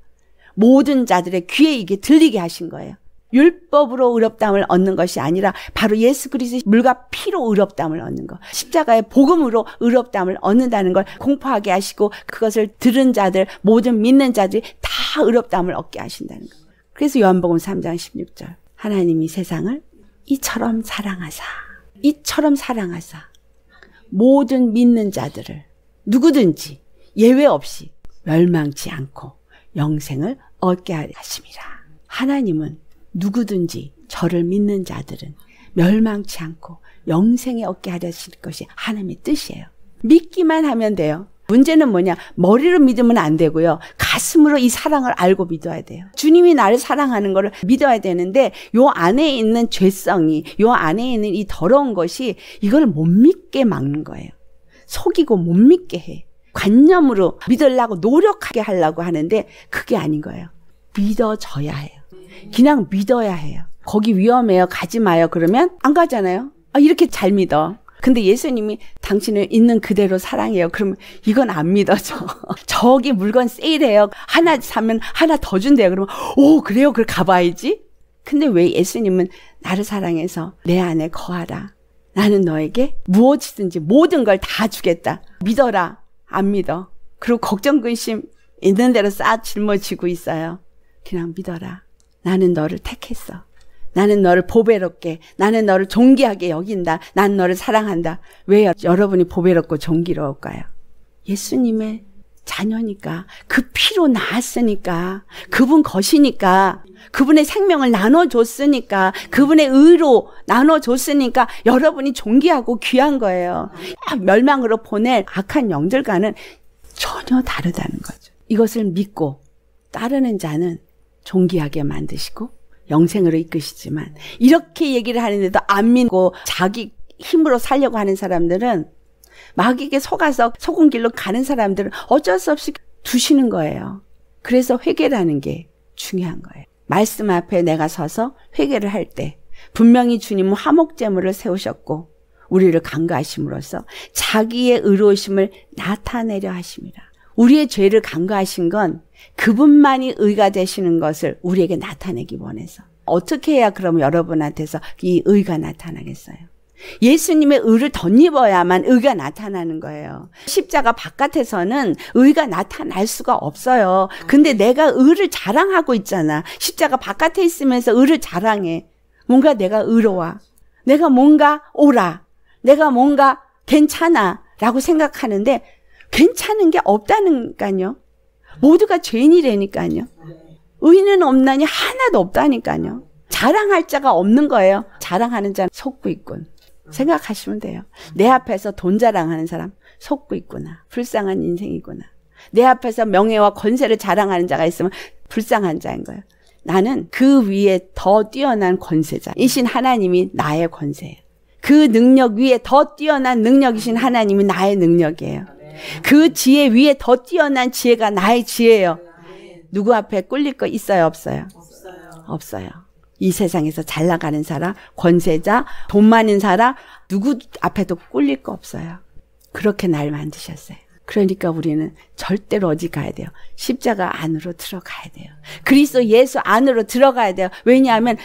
모든 자들의 귀에 이게 들리게 하신 거예요. 율법으로 의롭담을 얻는 것이 아니라 바로 예수 그리스도 물과 피로 의롭담을 얻는 것. 십자가의 복음으로 의롭담을 얻는다는 걸 공포하게 하시고 그것을 들은 자들, 모든 믿는 자들이 다 의롭담을 얻게 하신다는 것. 그래서 요한복음 3장 16절. 하나님이 세상을 이처럼 사랑하사. 이처럼 사랑하사. 모든 믿는 자들을 누구든지 예외 없이 멸망치 않고 영생을 얻게 하심이라. 하나님은 누구든지 저를 믿는 자들은 멸망치 않고 영생에 얻게 하려실 것이 하나님의 뜻이에요. 믿기만 하면 돼요. 문제는 뭐냐? 머리로 믿으면 안 되고요. 가슴으로 이 사랑을 알고 믿어야 돼요. 주님이 나를 사랑하는 것을 믿어야 되는데 요 안에 있는 죄성이 요 안에 있는 이 더러운 것이 이걸 못 믿게 막는 거예요. 속이고 못 믿게 해. 관념으로 믿으려고 노력하게 하려고 하는데 그게 아닌 거예요. 믿어져야 해요. 그냥 믿어야 해요. 거기 위험해요. 가지 마요. 그러면 안 가잖아요. 아, 이렇게 잘 믿어. 근데 예수님이 당신을 있는 그대로 사랑해요. 그러면 이건 안 믿어져. 저기 물건 세일해요. 하나 사면 하나 더 준대요. 그러면 오 그래요? 그럼 가봐야지. 근데 왜 예수님은 나를 사랑해서 내 안에 거하라. 나는 너에게 무엇이든지 모든 걸 다 주겠다. 믿어라. 안 믿어. 그리고 걱정 근심 있는 대로 싹 짊어지고 있어요. 그냥 믿어라. 나는 너를 택했어. 나는 너를 보배롭게, 나는 너를 존귀하게 여긴다. 난 너를 사랑한다. 왜 여러분이 보배롭고 존귀로울까요? 예수님의 자녀니까, 그 피로 나았으니까, 그분 것이니까, 그분의 생명을 나눠줬으니까, 그분의 의로 나눠줬으니까, 여러분이 존귀하고 귀한 거예요. 아, 멸망으로 보낼 악한 영들과는 전혀 다르다는 거죠. 이것을 믿고 따르는 자는 존귀하게 만드시고, 영생으로 이끄시지만 이렇게 얘기를 하는데도 안 믿고 자기 힘으로 살려고 하는 사람들은 마귀에게 속아서 속은 길로 가는 사람들은 어쩔 수 없이 두시는 거예요. 그래서 회개라는 게 중요한 거예요. 말씀 앞에 내가 서서 회개를 할 때 분명히 주님은 화목제물을 세우셨고 우리를 간과하심으로써 자기의 의로우심을 나타내려 하십니다. 우리의 죄를 간과하신 건 그분만이 의가 되시는 것을 우리에게 나타내기 원해서 어떻게 해야 그럼 여러분한테서 이 의가 나타나겠어요? 예수님의 의를 덧입어야만 의가 나타나는 거예요. 십자가 바깥에서는 의가 나타날 수가 없어요. 근데 내가 의를 자랑하고 있잖아. 십자가 바깥에 있으면서 의를 자랑해. 뭔가 내가 의로와. 내가 뭔가 오라. 내가 뭔가 괜찮아. 라고 생각하는데 괜찮은 게 없다는가요? 모두가 죄인이라니까요. 의인은 없나니 하나도 없다니까요. 자랑할 자가 없는 거예요. 자랑하는 자는 속고 있군. 생각하시면 돼요. 내 앞에서 돈 자랑하는 사람 속고 있구나. 불쌍한 인생이구나. 내 앞에서 명예와 권세를 자랑하는 자가 있으면 불쌍한 자인 거예요. 나는 그 위에 더 뛰어난 권세자이신 하나님이 나의 권세예요. 그 능력 위에 더 뛰어난 능력이신 하나님이 나의 능력이에요. 그 지혜 위에 더 뛰어난 지혜가 나의 지혜예요. 누구 앞에 꿀릴 거 있어요, 없어요? 없어요. 없어요. 이 세상에서 잘 나가는 사람, 권세자, 돈 많은 사람, 누구 앞에도 꿀릴 거 없어요. 그렇게 날 만드셨어요. 그러니까 우리는 절대로 어디 가야 돼요? 십자가 안으로 들어가야 돼요. 그리스도 예수 안으로 들어가야 돼요. 왜냐하면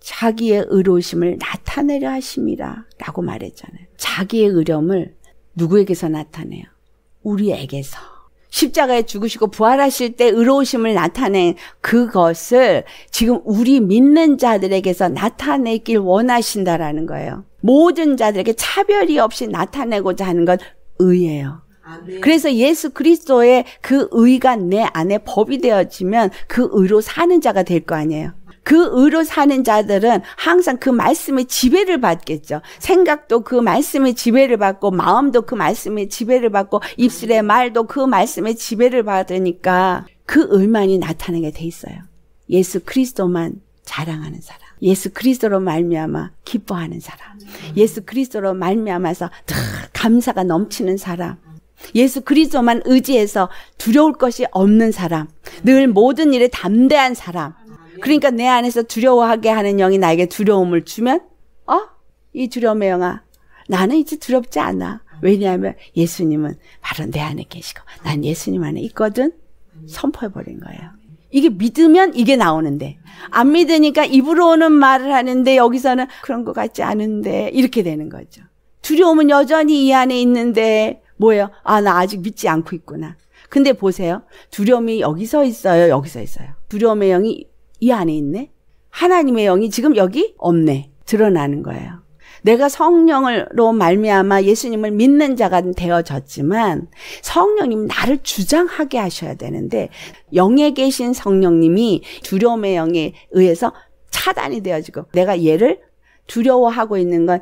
자기의 의로우심을 나타내려 하심이라 라고 말했잖아요. 자기의 의로움을 누구에게서 나타내요? 우리에게서 십자가에 죽으시고 부활하실 때 의로우심을 나타낸 그것을 지금 우리 믿는 자들에게서 나타내길 원하신다라는 거예요. 모든 자들에게 차별이 없이 나타내고자 하는 건 의예요. 그래서 예수 그리스도의 그 의가 내 안에 법이 되어지면 그 의로 사는 자가 될 거 아니에요. 그 의로 사는 자들은 항상 그 말씀의 지배를 받겠죠. 생각도 그 말씀의 지배를 받고 마음도 그 말씀의 지배를 받고 입술의 말도 그 말씀의 지배를 받으니까 그 의만이 나타나게 돼 있어요. 예수 그리스도만 자랑하는 사람. 예수 그리스도로 말미암아 기뻐하는 사람. 예수 그리스도로 말미암아서 감사가 넘치는 사람. 예수 그리스도만 의지해서 두려울 것이 없는 사람. 늘 모든 일에 담대한 사람. 예. 그러니까 내 안에서 두려워하게 하는 영이 나에게 두려움을 주면 어? 이 두려움의 영아 나는 이제 두렵지 않아. 왜냐하면 예수님은 바로 내 안에 계시고 난 예수님 안에 있거든. 선포해 버린 거예요. 이게 믿으면 이게 나오는데 안 믿으니까 입으로는 말을 하는데 여기서는 그런 것 같지 않은데 이렇게 되는 거죠. 두려움은 여전히 이 안에 있는데 뭐예요? 아, 나 아직 믿지 않고 있구나. 근데 보세요. 두려움이 여기서 있어요. 여기서 있어요. 두려움의 영이 이 안에 있네? 하나님의 영이 지금 여기 없네. 드러나는 거예요. 내가 성령으로 말미암아 예수님을 믿는 자가 되어졌지만 성령님 나를 주장하게 하셔야 되는데 영에 계신 성령님이 두려움의 영에 의해서 차단이 되어지고 내가 얘를 두려워하고 있는 건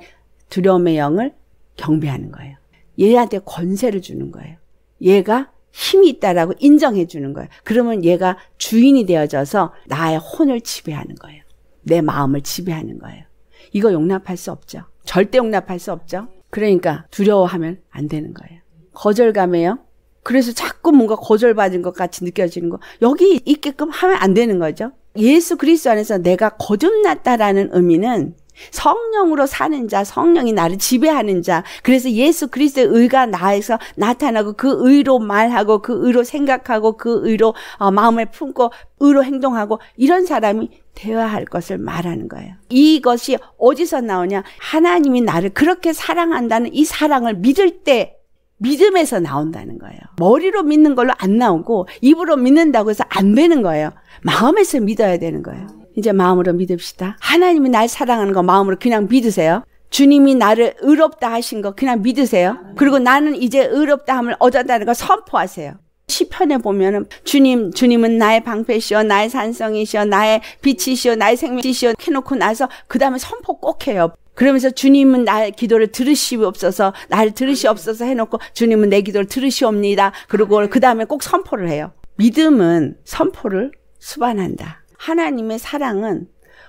두려움의 영을 경배하는 거예요. 얘한테 권세를 주는 거예요. 얘가 힘이 있다라고 인정해 주는 거예요. 그러면 얘가 주인이 되어져서 나의 혼을 지배하는 거예요. 내 마음을 지배하는 거예요. 이거 용납할 수 없죠. 절대 용납할 수 없죠. 그러니까 두려워하면 안 되는 거예요. 거절감이에요. 그래서 자꾸 뭔가 거절받은 것 같이 느껴지는 거. 여기 있게끔 하면 안 되는 거죠. 예수 그리스도 안에서 내가 거듭났다라는 의미는 성령으로 사는 자, 성령이 나를 지배하는 자. 그래서 예수 그리스도의 의가 나에서 나타나고 그 의로 말하고 그 의로 생각하고 그 의로 어, 마음을 품고 의로 행동하고 이런 사람이 대화할 것을 말하는 거예요. 이것이 어디서 나오냐? 하나님이 나를 그렇게 사랑한다는 이 사랑을 믿을 때 믿음에서 나온다는 거예요. 머리로 믿는 걸로 안 나오고 입으로 믿는다고 해서 안 되는 거예요. 마음에서 믿어야 되는 거예요. 이제 마음으로 믿읍시다. 하나님이 날 사랑하는 거 마음으로 그냥 믿으세요. 주님이 나를 의롭다 하신 거 그냥 믿으세요. 그리고 나는 이제 의롭다함을 얻었다는 거 선포하세요. 시편에 보면은 주님, 주님은 나의 방패시여, 나의 산성이시여, 나의 빛이시여, 나의 생명이시여 해놓고 나서 그 다음에 선포 꼭 해요. 그러면서 주님은 나의 기도를 들으시옵소서, 나를 들으시옵소서 해놓고 주님은 내 기도를 들으시옵니다. 그리고 그 다음에 꼭 선포를 해요. 믿음은 선포를 수반한다. 하나님의 사랑은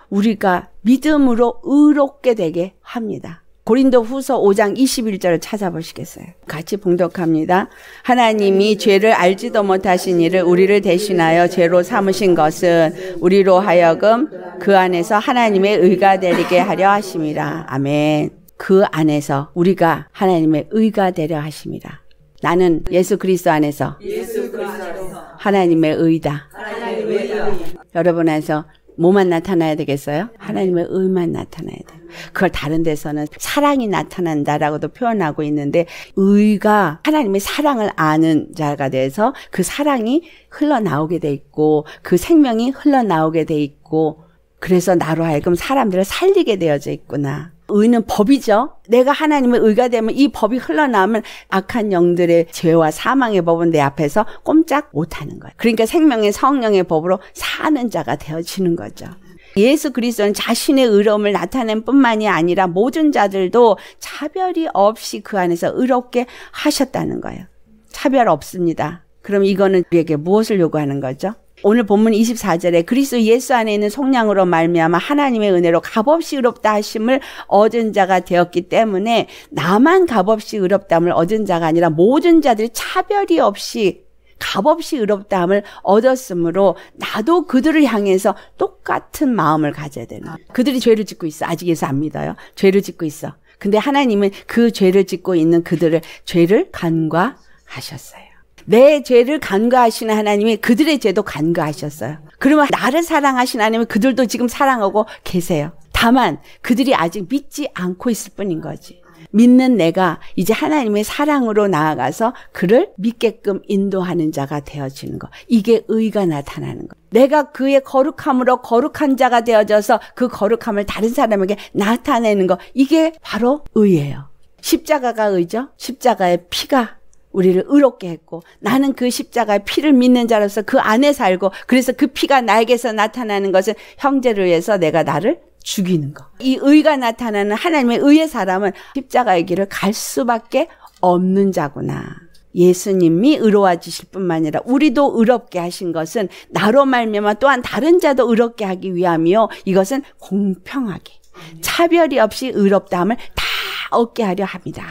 우리가 믿음으로 의롭게 되게 합니다. 고린도 후서 5장 21절을 찾아보시겠어요? 같이 봉독합니다. 하나님이 죄를 알지도 못하신 이를 우리를 대신하여 죄로 삼으신 것은 우리로 하여금 그 안에서 하나님의 의가 되리게 하려 하심이라. 아멘. 그 안에서 우리가 하나님의 의가 되려 하심이라. 나는 예수 그리스도 안에서 하나님의 의다. 하나님의 여러분 안에서 뭐만 나타나야 되겠어요? 하나님의 의만 나타나야 돼요. 그걸 다른 데서는 사랑이 나타난다라고도 표현하고 있는데 의가 하나님의 사랑을 아는 자가 돼서 그 사랑이 흘러나오게 돼 있고 그 생명이 흘러나오게 돼 있고 그래서 나로 하여금 사람들을 살리게 되어져 있구나. 의는 법이죠. 내가 하나님의 의가 되면 이 법이 흘러나오면 악한 영들의 죄와 사망의 법은 내 앞에서 꼼짝 못하는 거예요. 그러니까 생명의 성령의 법으로 사는 자가 되어지는 거죠. 예수 그리스도는 자신의 의로움을 나타낸 뿐만이 아니라 모든 자들도 차별이 없이 그 안에서 의롭게 하셨다는 거예요. 차별 없습니다. 그럼 이거는 우리에게 무엇을 요구하는 거죠? 오늘 본문 24절에 그리스도 예수 안에 있는 속량으로 말미암아 하나님의 은혜로 값없이 의롭다 하심을 얻은 자가 되었기 때문에 나만 값없이 의롭다함을 얻은 자가 아니라 모든 자들이 차별이 없이 값없이 의롭다함을 얻었으므로 나도 그들을 향해서 똑같은 마음을 가져야 되나 그들이 죄를 짓고 있어. 아직 예수 안 믿어요. 죄를 짓고 있어. 근데 하나님은 그 죄를 짓고 있는 그들을 죄를 간과하셨어요. 내 죄를 간과하시는 하나님이 그들의 죄도 간과하셨어요. 그러면 나를 사랑하신 하나님은 그들도 지금 사랑하고 계세요. 다만 그들이 아직 믿지 않고 있을 뿐인 거지. 믿는 내가 이제 하나님의 사랑으로 나아가서 그를 믿게끔 인도하는 자가 되어지는 거. 이게 의가 나타나는 거. 내가 그의 거룩함으로 거룩한 자가 되어져서 그 거룩함을 다른 사람에게 나타내는 거. 이게 바로 의예요. 십자가가 의죠. 십자가의 피가 우리를 의롭게 했고 나는 그 십자가의 피를 믿는 자로서 그 안에 살고 그래서 그 피가 나에게서 나타나는 것은 형제를 위해서 내가 나를 죽이는 것. 이 의가 나타나는 하나님의 의의 사람은 십자가의 길을 갈 수밖에 없는 자구나. 예수님이 의로워지실 뿐만 아니라 우리도 의롭게 하신 것은 나로 말미암아 또한 다른 자도 의롭게 하기 위함이요 이것은 공평하게 차별이 없이 의롭다함을 다 얻게 하려 합니다.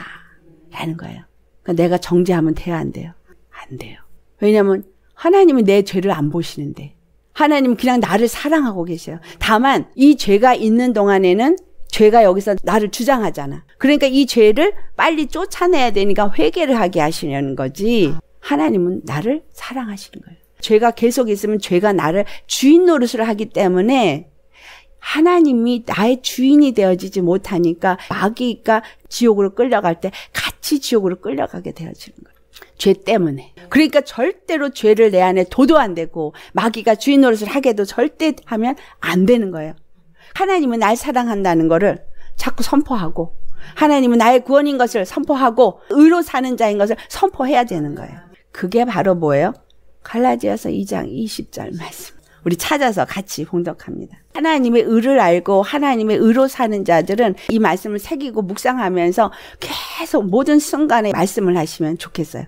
라는 거예요. 그러니까 내가 정죄하면 돼야 안 돼요? 안 돼요. 왜냐하면 하나님은내 죄를 안 보시는데 하나님은 그냥 나를 사랑하고 계셔요. 다만 이 죄가 있는 동안에는 죄가 여기서 나를 주장하잖아. 그러니까 이 죄를 빨리 쫓아내야 되니까 회개를 하게 하시려는 거지. 하나님은 나를 사랑하시는 거예요. 죄가 계속 있으면 죄가 나를 주인 노릇을 하기 때문에 하나님이 나의 주인이 되어지지 못하니까 마귀가 지옥으로 끌려갈 때 같이 지옥으로 끌려가게 되어지는 거예요. 죄 때문에. 그러니까 절대로 죄를 내 안에 도도 안 되고 마귀가 주인 노릇을 하게도 절대 하면 안 되는 거예요. 하나님은 날 사랑한다는 거를 자꾸 선포하고 하나님은 나의 구원인 것을 선포하고 의로 사는 자인 것을 선포해야 되는 거예요. 그게 바로 뭐예요? 갈라디아서 2장 20절 말씀. 우리 찾아서 같이 공덕합니다. 하나님의 의를 알고 하나님의 의로 사는 자들은 이 말씀을 새기고 묵상하면서 계속 모든 순간에 말씀을 하시면 좋겠어요.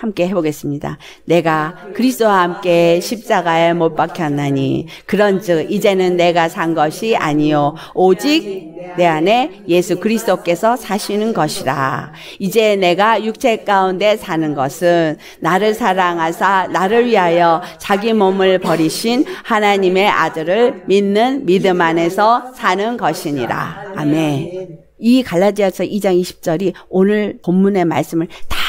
함께 해보겠습니다. 내가 그리스도와 함께 십자가에 못 박혔나니 그런즉 이제는 내가 산 것이 아니요 오직 내 안에 예수 그리스도께서 사시는 것이라. 이제 내가 육체 가운데 사는 것은 나를 사랑하사 나를 위하여 자기 몸을 버리신 하나님의 아들을 믿는 믿음 안에서 사는 것이니라. 아멘. 이 갈라디아서 2장 20절이 오늘 본문의 말씀을 다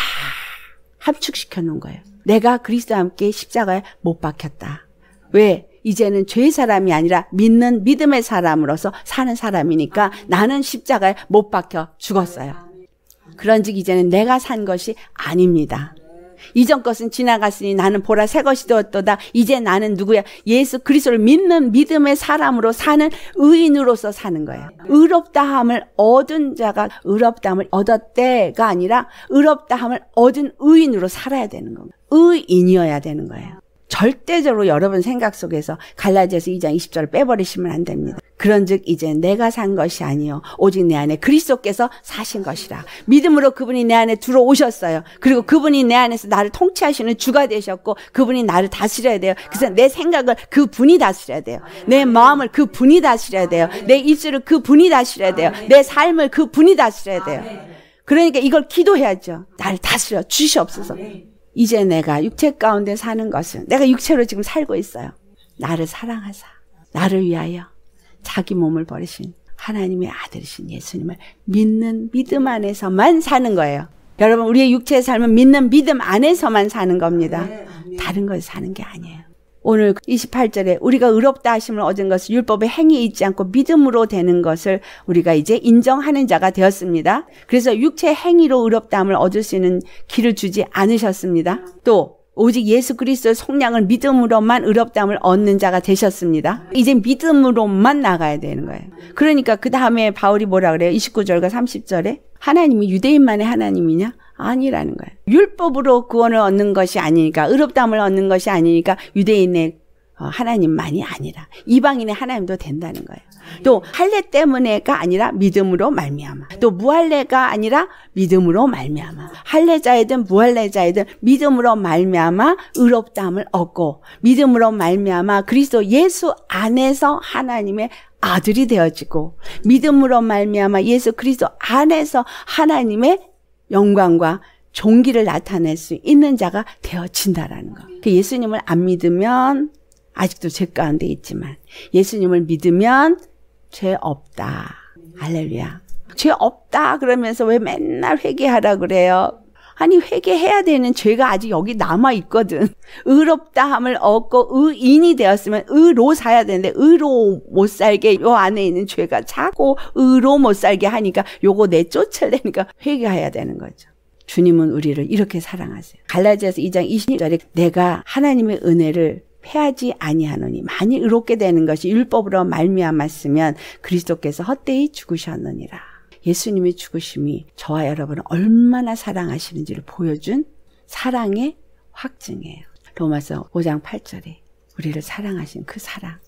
합축시켜 놓은 거예요. 내가 그리스도와 함께 십자가에 못 박혔다. 왜? 이제는 죄의 사람이 아니라 믿는 믿음의 사람으로서 사는 사람이니까 나는 십자가에 못 박혀 죽었어요. 그런즉 이제는 내가 산 것이 아닙니다. 이전 것은 지나갔으니 나는 보라 새 것이 되었도다. 이제 나는 누구야? 예수 그리스도를 믿는 믿음의 사람으로 사는 의인으로서 사는 거예 의롭다함을 얻은 자가 의롭다함을 얻었대가 아니라 의롭다함을 얻은 의인으로 살아야 되는 겁니 의인이어야 되는 거예 절대적으로 여러분 생각 속에서 갈라디아서 2장 20절을 빼버리시면 안 됩니다. 그런즉 이제 내가 산 것이 아니요 오직 내 안에 그리스도께서 사신 것이라 믿음으로 그분이 내 안에 들어오셨어요. 그리고 그분이 내 안에서 나를 통치하시는 주가 되셨고 그분이 나를 다스려야 돼요. 그래서 내 생각을 그 분이 다스려야 돼요. 내 마음을 그 분이 다스려야 돼요. 내 입술을 그 분이 다스려야 돼요. 내 삶을 그 분이 다스려야 돼요. 그러니까 이걸 기도해야죠. 나를 다스려 주시옵소서. 이제 내가 육체 가운데 사는 것은 내가 육체로 지금 살고 있어요. 나를 사랑하사 나를 위하여 자기 몸을 버리신 하나님의 아들이신 예수님을 믿는 믿음 안에서만 사는 거예요. 여러분 우리의 육체의 삶은 믿는 믿음 안에서만 사는 겁니다. 네, 다른 걸 사는 게 아니에요. 오늘 28절에 우리가 의롭다 하심을 얻은 것은 율법의 행위 있지 않고 믿음으로 되는 것을 우리가 이제 인정하는 자가 되었습니다. 그래서 육체 행위로 의롭다함을 얻을 수 있는 길을 주지 않으셨습니다. 또 오직 예수 그리스도의 속량을 믿음으로만 의롭다함을 얻는 자가 되셨습니다. 이제 믿음으로만 나가야 되는 거예요. 그러니까 그 다음에 바울이 뭐라 그래요? 29절과 30절에 하나님이 유대인만의 하나님이냐? 아니라는 거예요. 율법으로 구원을 얻는 것이 아니니까, 의롭담을 얻는 것이 아니니까, 유대인의 어, 하나님만이 아니라 이방인의 하나님도 된다는 거예요. 또 할례 때문에가 아니라 믿음으로 말미암아. 또 무할례가 아니라 믿음으로 말미암아. 할례자이든 무할례자이든 믿음으로 말미암아 의롭다을 얻고 믿음으로 말미암아 그리스도 예수 안에서 하나님의 아들이 되어지고 믿음으로 말미암아 예수 그리스도 안에서 하나님의 영광과 종기를 나타낼 수 있는 자가 되어진다라는 거. 그 예수님을 안 믿으면 아직도 죄 가운데 있지만 예수님을 믿으면 죄 없다. 할렐루야. 죄 없다 그러면서 왜 맨날 회개하라 그래요? 아니 회개해야 되는 죄가 아직 여기 남아 있거든. 의롭다함을 얻고 의인이 되었으면 의로 사야 되는데 의로 못 살게 요 안에 있는 죄가 자고 의로 못 살게 하니까 요거 내쫓으려니까 회개해야 되는 거죠. 주님은 우리를 이렇게 사랑하세요. 갈라디아서 2장 20절에 내가 하나님의 은혜를 패하지 아니하노니 만일 의롭게 되는 것이 율법으로 말미암았으면 그리스도께서 헛되이 죽으셨느니라. 예수님의 죽으심이 저와 여러분을 얼마나 사랑하시는지를 보여준 사랑의 확증이에요. 로마서 5장 8절에 우리를 사랑하신 그 사랑을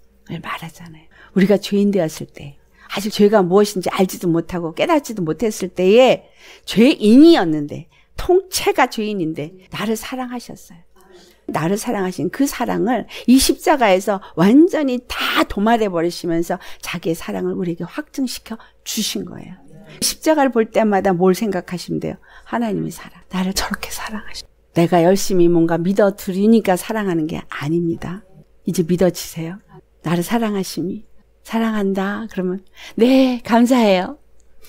말하잖아요. 우리가 죄인 되었을 때 아직 죄가 무엇인지 알지도 못하고 깨닫지도 못했을 때에 죄인이었는데 통체가 죄인인데 나를 사랑하셨어요. 나를 사랑하신 그 사랑을 이 십자가에서 완전히 다 도말해 버리시면서 자기의 사랑을 우리에게 확증시켜 주신 거예요. 십자가를 볼 때마다 뭘 생각하시면 돼요. 하나님이 사랑. 나를 저렇게 사랑하시. 내가 열심히 뭔가 믿어 드리니까 사랑하는 게 아닙니다. 이제 믿어지세요. 나를 사랑하심이. 사랑한다. 그러면, 네, 감사해요.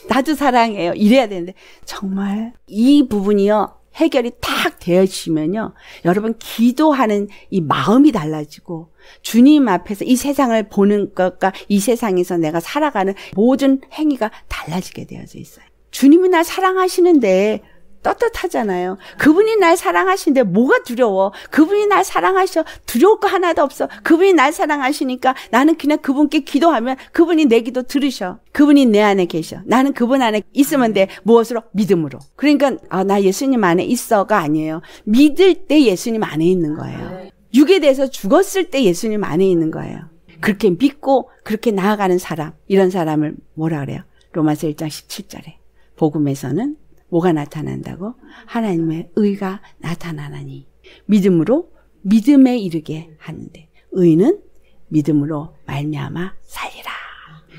나도 사랑해요. 이래야 되는데, 정말 이 부분이요. 해결이 탁 되시면요. 여러분 기도하는 이 마음이 달라지고 주님 앞에서 이 세상을 보는 것과 이 세상에서 내가 살아가는 모든 행위가 달라지게 되어져 있어요. 주님이 나 사랑하시는데 떳떳하잖아요. 그분이 날 사랑하시는데 뭐가 두려워? 그분이 날 사랑하셔. 두려울 거 하나도 없어. 그분이 날 사랑하시니까 나는 그냥 그분께 기도하면 그분이 내 기도 들으셔. 그분이 내 안에 계셔. 나는 그분 안에 있으면 돼. 무엇으로? 믿음으로. 그러니까 아, 나 예수님 안에 있어가 아니에요. 믿을 때 예수님 안에 있는 거예요. 육에 대해서 죽었을 때 예수님 안에 있는 거예요. 그렇게 믿고 그렇게 나아가는 사람, 이런 사람을 뭐라 그래요? 로마서 1장 17절에. 복음에서는 뭐가 나타난다고? 하나님의 의가 나타나나니. 믿음으로 믿음에 이르게 하는데 의는 믿음으로 말미암아 살리라.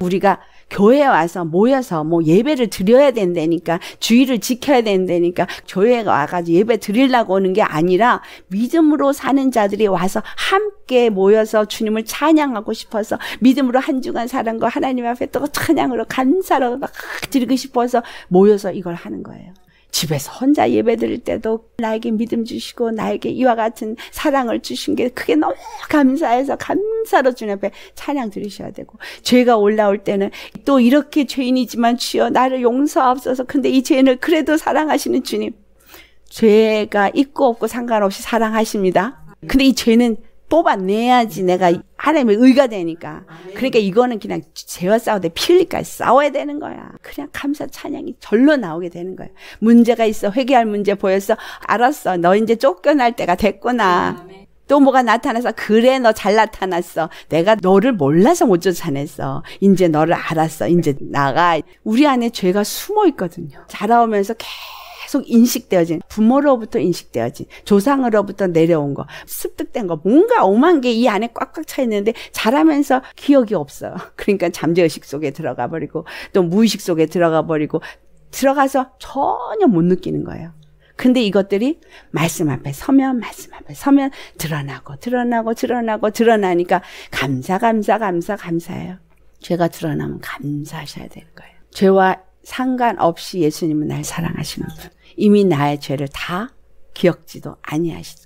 우리가 교회에 와서 모여서 뭐 예배를 드려야 된다니까 주의를 지켜야 된다니까 교회에 와가지고 예배 드리려고 오는 게 아니라 믿음으로 사는 자들이 와서 함께 모여서 주님을 찬양하고 싶어서 믿음으로 한 주간 사는 거 하나님 앞에 또 찬양으로 감사로 막 드리고 싶어서 모여서 이걸 하는 거예요. 집에서 혼자 예배 드릴 때도 나에게 믿음 주시고 나에게 이와 같은 사랑을 주신 게크게 너무 감사해서 감사로 주님 앞에 찬양 드리셔야 되고 죄가 올라올 때는 또 이렇게 죄인이지만 주여 나를 용서하옵소서 근데 이 죄인을 그래도 사랑하시는 주님 죄가 있고 없고 상관없이 사랑하십니다. 근데 이 죄는 뽑아내야지 내가 하나님의 의가 되니까. 아, 네. 그러니까 이거는 그냥 죄와 싸우되 필리까지 싸워야 되는 거야. 그냥 감사 찬양이 절로 나오게 되는 거야. 문제가 있어. 회개할 문제 보였어. 알았어. 너 이제 쫓겨날 때가 됐구나. 아, 네. 또 뭐가 나타나서 그래 너 잘 나타났어. 내가 너를 몰라서 못 쫓아냈어. 이제 너를 알았어. 이제 나가. 우리 안에 죄가 숨어 있거든요. 자라오면서 계속 계속 인식되어진 부모로부터 인식되어진 조상으로부터 내려온 거 습득된 거 뭔가 오만 게 이 안에 꽉꽉 차 있는데 자라면서 기억이 없어요. 그러니까 잠재의식 속에 들어가 버리고 또 무의식 속에 들어가 버리고 들어가서 전혀 못 느끼는 거예요. 근데 이것들이 말씀 앞에 서면 말씀 앞에 서면 드러나고 드러나고 드러나고 드러나니까 감사 감사 감사 감사해요. 죄가 드러나면 감사하셔야 될 거예요. 죄와 상관없이 예수님은 날 사랑하시는 분. 이미 나의 죄를 다 기억지도 아니하시고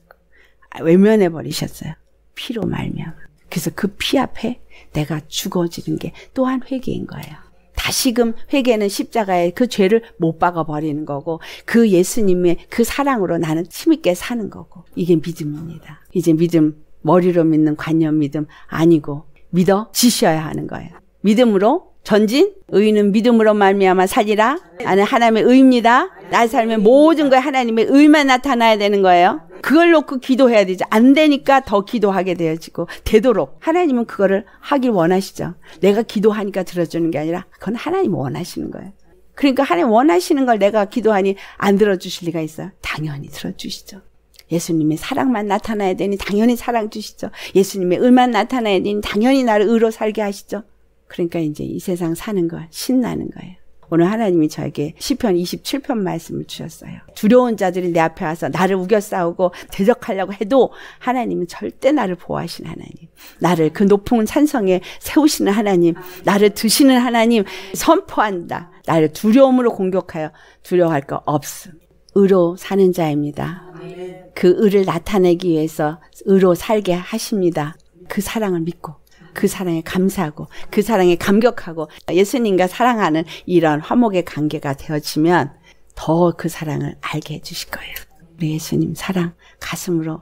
외면해 버리셨어요. 피로 말미 그래서 그 피 앞에 내가 죽어지는 게 또한 회개인 거예요. 다시금 회개는 십자가에 그 죄를 못 박아 버리는 거고 그 예수님의 그 사랑으로 나는 힘있게 사는 거고 이게 믿음입니다. 이제 믿음 머리로 믿는 관념 믿음 아니고 믿어 지셔야 하는 거예요. 믿음으로 전진 의인은 믿음으로 말미암아 살리라 나는 하나님의 의입니다 나의 삶의 모든 것에 하나님의 의만 나타나야 되는 거예요 그걸 놓고 기도해야 되지 안 되니까 더 기도하게 되어지고 되도록 하나님은 그거를 하길 원하시죠 내가 기도하니까 들어주는 게 아니라 그건 하나님 원하시는 거예요 그러니까 하나님 원하시는 걸 내가 기도하니 안 들어주실 리가 있어요 당연히 들어주시죠 예수님의 사랑만 나타나야 되니 당연히 사랑 주시죠 예수님의 의만 나타나야 되니 당연히 나를 의로 살게 하시죠 그러니까 이제 이 세상 사는 거 신나는 거예요. 오늘 하나님이 저에게 시편 27편 말씀을 주셨어요. 두려운 자들이 내 앞에 와서 나를 우겨 싸우고 대적하려고 해도 하나님은 절대 나를 보호하신 하나님. 나를 그 높은 산성에 세우시는 하나님. 나를 드시는 하나님 선포한다. 나를 두려움으로 공격하여 두려워할 거 없음. 의로 사는 자입니다. 그 의를 나타내기 위해서 의로 살게 하십니다. 그 사랑을 믿고 그 사랑에 감사하고 그 사랑에 감격하고 예수님과 사랑하는 이런 화목의 관계가 되어지면 더 그 사랑을 알게 해주실 거예요. 우리 예수님 사랑 가슴으로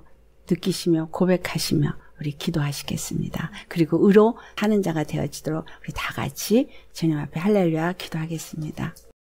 느끼시며 고백하시며 우리 기도하시겠습니다. 그리고 의로 하는 자가 되어지도록 우리 다 같이 주님 앞에 할렐루야 기도하겠습니다.